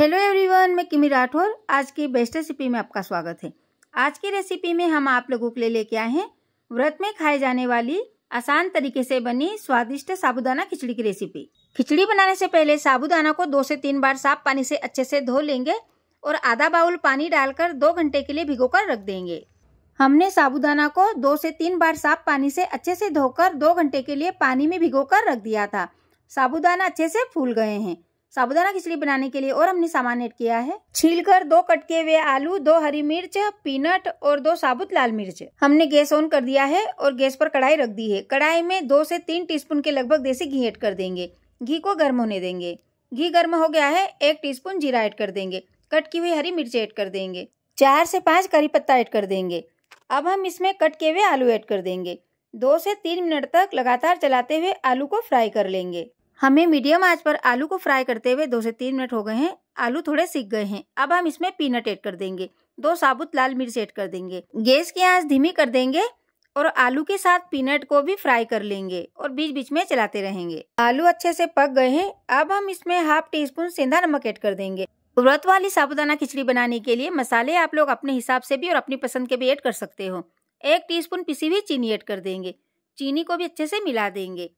hello everyone मैं किमी राठौर आज की बेस्ट रेसिपी में आपका स्वागत है आज की रेसिपी में हम आप लोगों के लिए लेके आए हैं व्रत में खाए जाने वाली आसान तरीके से बनी स्वादिष्ट साबुदाना खिचड़ी की रेसिपी खिचड़ी बनाने से पहले साबुदाना को दो से तीन बार साफ पानी से अच्छे से धो लेंगे और आधा बाउल पानी डालकर दो घंटे के लिए भिगो कर रख देंगे हमने साबुदाना को दो से तीन बार साफ पानी से अच्छे से धोकर दो घंटे के लिए पानी में भिगो कर रख दिया था साबुदाना अच्छे से फूल गए हैं साबुदाना खिचड़ी बनाने के लिए और हमने सामान ऐड किया है छीलकर दो कटके हुए आलू दो हरी मिर्च पीनट और दो साबुत लाल मिर्च हमने गैस ऑन कर दिया है और गैस पर कढ़ाई रख दी है कढ़ाई में दो से तीन टीस्पून के लगभग देसी घी ऐड कर देंगे घी को गर्म होने देंगे घी गर्म हो गया है एक टी जीरा ऐड कर देंगे कटकी हुई हरी मिर्च ऐड कर देंगे चार से पाँच करी पत्ता ऐड कर देंगे अब हम इसमें कटके हुए आलू ऐड कर देंगे दो से तीन मिनट तक लगातार चलाते हुए आलू को फ्राई कर लेंगे हमें मीडियम आंच पर आलू को फ्राई करते हुए दो से तीन मिनट हो गए हैं आलू थोड़े सीख गए हैं अब हम इसमें पीनट ऐड कर देंगे दो साबुत लाल मिर्च ऐड कर देंगे गैस की आंच धीमी कर देंगे और आलू के साथ पीनट को भी फ्राई कर लेंगे और बीच बीच में चलाते रहेंगे आलू अच्छे से पक गए हैं अब हम इसमें हाफ टी स्पून सेंधा नमक ऐड कर देंगे व्रत वाली साबुदाना खिचड़ी बनाने के लिए मसाले आप लोग अपने हिसाब से भी और अपनी पसंद के भी ऐड कर सकते हो एक टीस्पून पिसी हुई चीनी ऐड कर देंगे चीनी को भी अच्छे से मिला देंगे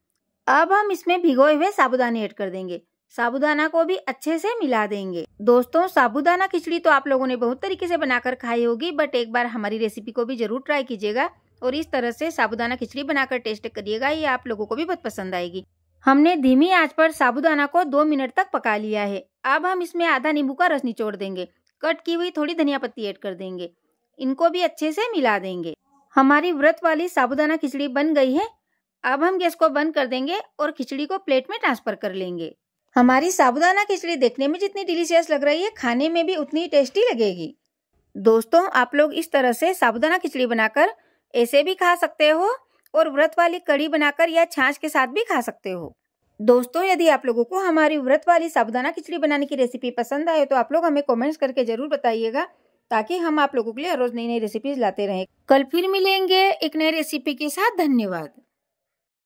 अब हम इसमें भिगोए हुए साबुदाने ऐड कर देंगे साबुदाना को भी अच्छे से मिला देंगे दोस्तों साबुदाना खिचड़ी तो आप लोगों ने बहुत तरीके से बनाकर खाई होगी बट एक बार हमारी रेसिपी को भी जरूर ट्राई कीजिएगा और इस तरह से साबुदाना खिचड़ी बनाकर टेस्ट करिएगा ये आप लोगों को भी बहुत पसंद आएगी हमने धीमी आंच पर साबुदाना को दो मिनट तक पका लिया है अब हम इसमें आधा नींबू का रस निचोड़ देंगे कट की हुई थोड़ी धनिया पत्ती ऐड कर देंगे इनको भी अच्छे से मिला देंगे हमारी व्रत वाली साबुदाना खिचड़ी बन गई है अब हम गैस को बंद कर देंगे और खिचड़ी को प्लेट में ट्रांसफर कर लेंगे हमारी साबुदाना खिचड़ी देखने में जितनी डिलीशियस लग रही है खाने में भी उतनी टेस्टी लगेगी दोस्तों आप लोग इस तरह से साबुदाना खिचड़ी बनाकर ऐसे भी खा सकते हो और व्रत वाली कड़ी बनाकर या छाछ के साथ भी खा सकते हो दोस्तों यदि आप लोगों को हमारी व्रत वाली साबुदाना खिचड़ी बनाने की रेसिपी पसंद आए तो आप लोग हमें कॉमेंट्स करके जरूर बताइएगा ताकि हम आप लोगों के लिए रोज नई नई रेसिपीज लाते रहें कल फिर मिलेंगे एक नई रेसिपी के साथ धन्यवाद